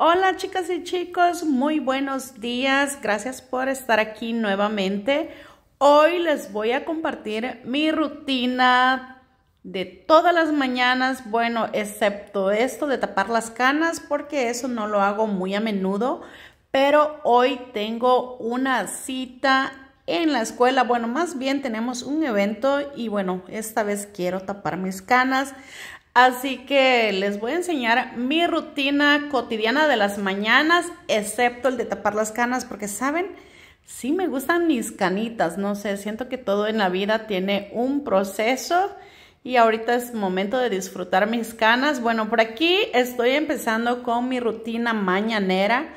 Hola chicas y chicos, muy buenos días. Gracias por estar aquí nuevamente. Hoy les voy a compartir mi rutina de todas las mañanas, bueno, excepto esto de tapar las canas, porque eso no lo hago muy a menudo, pero hoy tengo una cita en la escuela, bueno, más bien tenemos un evento y bueno, esta vez quiero tapar mis canas, Así que les voy a enseñar mi rutina cotidiana de las mañanas, excepto el de tapar las canas, porque saben, sí me gustan mis canitas, no sé, siento que todo en la vida tiene un proceso y ahorita es momento de disfrutar mis canas. Bueno, por aquí estoy empezando con mi rutina mañanera.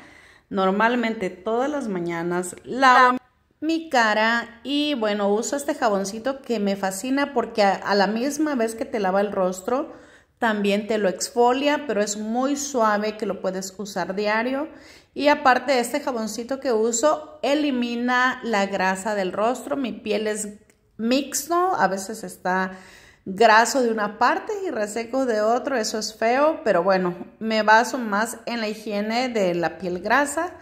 Normalmente todas las mañanas lavo mi cara y bueno, uso este jaboncito que me fascina porque a, a la misma vez que te lava el rostro, también te lo exfolia, pero es muy suave que lo puedes usar diario. Y aparte este jaboncito que uso elimina la grasa del rostro. Mi piel es mixto, a veces está graso de una parte y reseco de otro, eso es feo, pero bueno, me baso más en la higiene de la piel grasa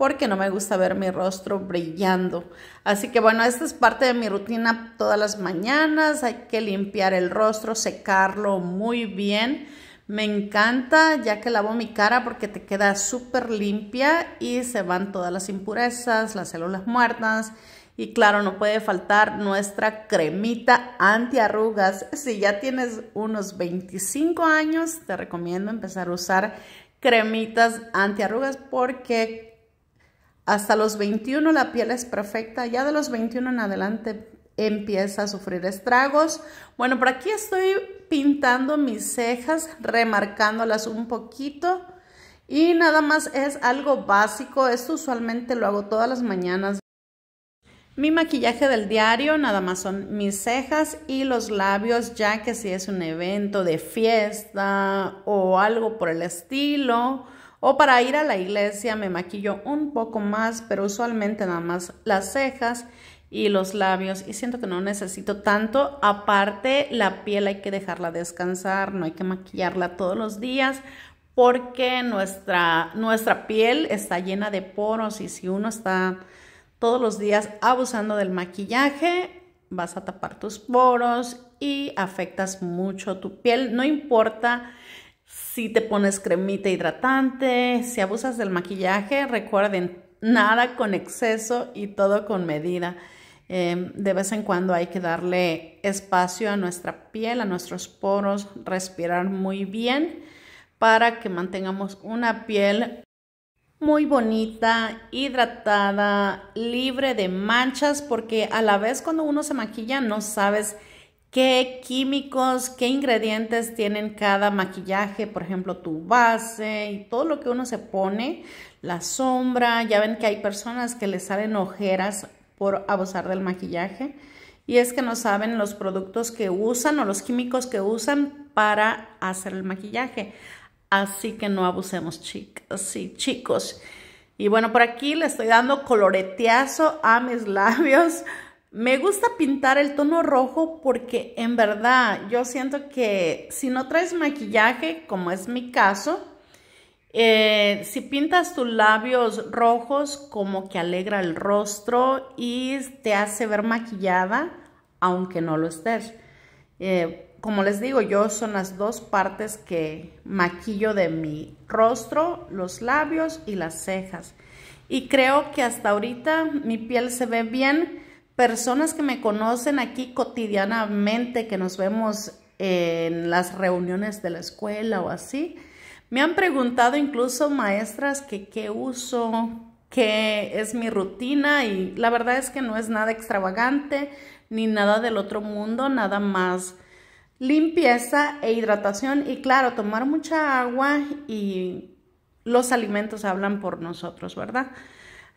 porque no me gusta ver mi rostro brillando. Así que bueno, esta es parte de mi rutina todas las mañanas. Hay que limpiar el rostro, secarlo muy bien. Me encanta ya que lavo mi cara porque te queda súper limpia y se van todas las impurezas, las células muertas. Y claro, no puede faltar nuestra cremita antiarrugas. Si ya tienes unos 25 años, te recomiendo empezar a usar cremitas antiarrugas porque hasta los 21 la piel es perfecta, ya de los 21 en adelante empieza a sufrir estragos. Bueno, por aquí estoy pintando mis cejas, remarcándolas un poquito. Y nada más es algo básico, esto usualmente lo hago todas las mañanas. Mi maquillaje del diario nada más son mis cejas y los labios, ya que si es un evento de fiesta o algo por el estilo, o para ir a la iglesia me maquillo un poco más, pero usualmente nada más las cejas y los labios y siento que no necesito tanto. Aparte, la piel hay que dejarla descansar, no hay que maquillarla todos los días porque nuestra, nuestra piel está llena de poros y si uno está todos los días abusando del maquillaje, vas a tapar tus poros y afectas mucho tu piel. No importa si te pones cremita hidratante, si abusas del maquillaje, recuerden, nada con exceso y todo con medida. Em, de vez en cuando hay que darle espacio a nuestra piel, a nuestros poros, respirar muy bien para que mantengamos una piel muy bonita, hidratada, libre de manchas, porque a la vez cuando uno se maquilla no sabes qué químicos, qué ingredientes tienen cada maquillaje, por ejemplo, tu base y todo lo que uno se pone, la sombra, ya ven que hay personas que les salen ojeras por abusar del maquillaje y es que no saben los productos que usan o los químicos que usan para hacer el maquillaje. Así que no abusemos, chicos. Y bueno, por aquí le estoy dando coloreteazo a mis labios me gusta pintar el tono rojo porque en verdad yo siento que si no traes maquillaje, como es mi caso, eh, si pintas tus labios rojos como que alegra el rostro y te hace ver maquillada, aunque no lo estés. Eh, como les digo, yo son las dos partes que maquillo de mi rostro, los labios y las cejas. Y creo que hasta ahorita mi piel se ve bien personas que me conocen aquí cotidianamente, que nos vemos en las reuniones de la escuela o así, me han preguntado incluso maestras que qué uso, qué es mi rutina y la verdad es que no es nada extravagante ni nada del otro mundo, nada más limpieza e hidratación y claro, tomar mucha agua y los alimentos hablan por nosotros, ¿verdad?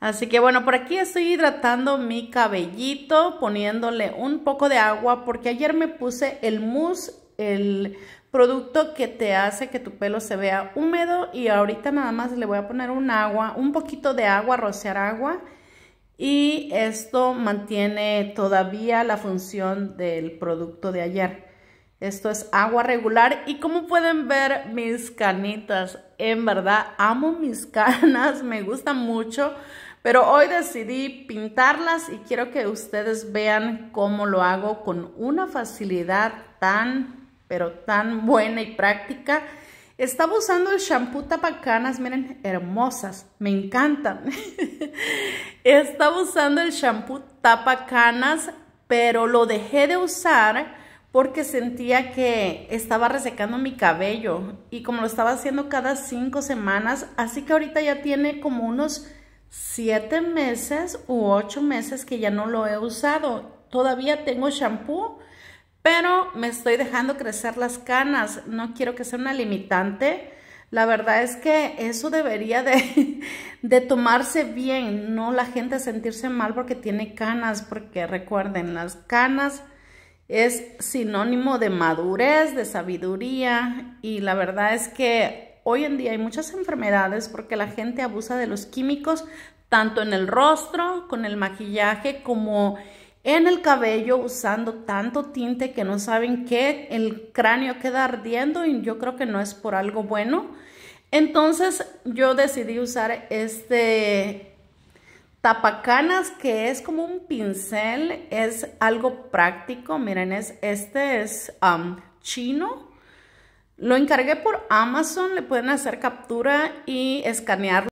Así que bueno, por aquí estoy hidratando mi cabellito, poniéndole un poco de agua, porque ayer me puse el mousse, el producto que te hace que tu pelo se vea húmedo y ahorita nada más le voy a poner un agua, un poquito de agua, rociar agua y esto mantiene todavía la función del producto de ayer. Esto es agua regular y como pueden ver mis canitas, en verdad amo mis canas, me gustan mucho. Pero hoy decidí pintarlas y quiero que ustedes vean cómo lo hago con una facilidad tan, pero tan buena y práctica. Estaba usando el shampoo tapacanas, miren, hermosas, me encantan. Estaba usando el shampoo tapacanas, pero lo dejé de usar porque sentía que estaba resecando mi cabello y como lo estaba haciendo cada cinco semanas, así que ahorita ya tiene como unos siete meses u ocho meses que ya no lo he usado. Todavía tengo shampoo, pero me estoy dejando crecer las canas. No quiero que sea una limitante. La verdad es que eso debería de, de, tomarse bien, no la gente sentirse mal porque tiene canas, porque recuerden, las canas es sinónimo de madurez, de sabiduría y la verdad es que hoy en día hay muchas enfermedades porque la gente abusa de los químicos tanto en el rostro, con el maquillaje, como en el cabello usando tanto tinte que no saben qué, el cráneo queda ardiendo y yo creo que no es por algo bueno. Entonces yo decidí usar este tapacanas que es como un pincel, es algo práctico, miren, es, este es um, chino lo encargué por Amazon, le pueden hacer captura y escanearlo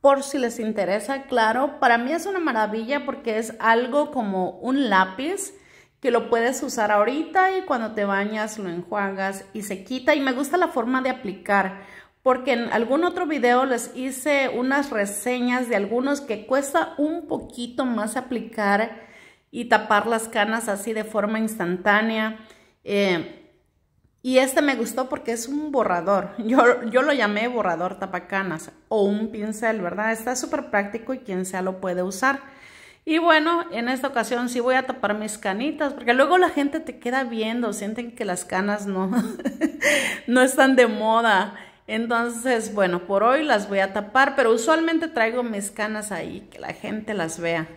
por si les interesa, claro. Para mí es una maravilla porque es algo como un lápiz que lo puedes usar ahorita y cuando te bañas lo enjuagas y se quita. Y me gusta la forma de aplicar porque en algún otro video les hice unas reseñas de algunos que cuesta un poquito más aplicar y tapar las canas así de forma instantánea. Eh, y este me gustó porque es un borrador. Yo, lo llamé borrador tapacanas o un pincel, ¿verdad? Está súper práctico y quien sea lo puede usar. Y bueno, en esta ocasión sí voy a tapar mis canitas, porque luego la gente te queda viendo, sienten que las canas no, no están de moda. Entonces, bueno, por hoy las voy a tapar, pero usualmente traigo mis canas ahí, que la gente las vea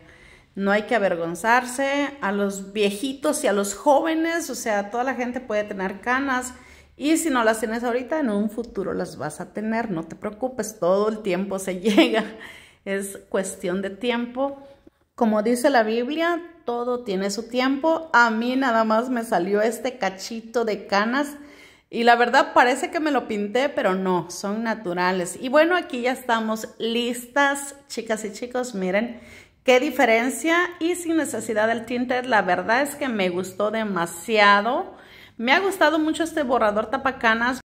no hay que avergonzarse, a los viejitos y a los jóvenes, o sea, toda la gente puede tener canas y si no las tienes ahorita, en un futuro las vas a tener, no te preocupes, todo el tiempo se llega, es cuestión de tiempo. Como dice la Biblia, todo tiene su tiempo, a mí nada más me salió este cachito de canas. Y la verdad parece que me lo pinté, pero no, son naturales. Y bueno, aquí ya estamos listas, chicas y chicos, miren, ¿Qué diferencia? Y sin necesidad del tinte, la verdad es que me gustó demasiado. Me ha gustado mucho este borrador tapacanas.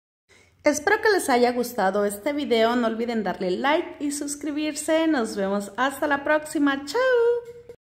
Espero que les haya gustado este video. No olviden darle like y suscribirse. Nos vemos hasta la próxima. ¡Chao!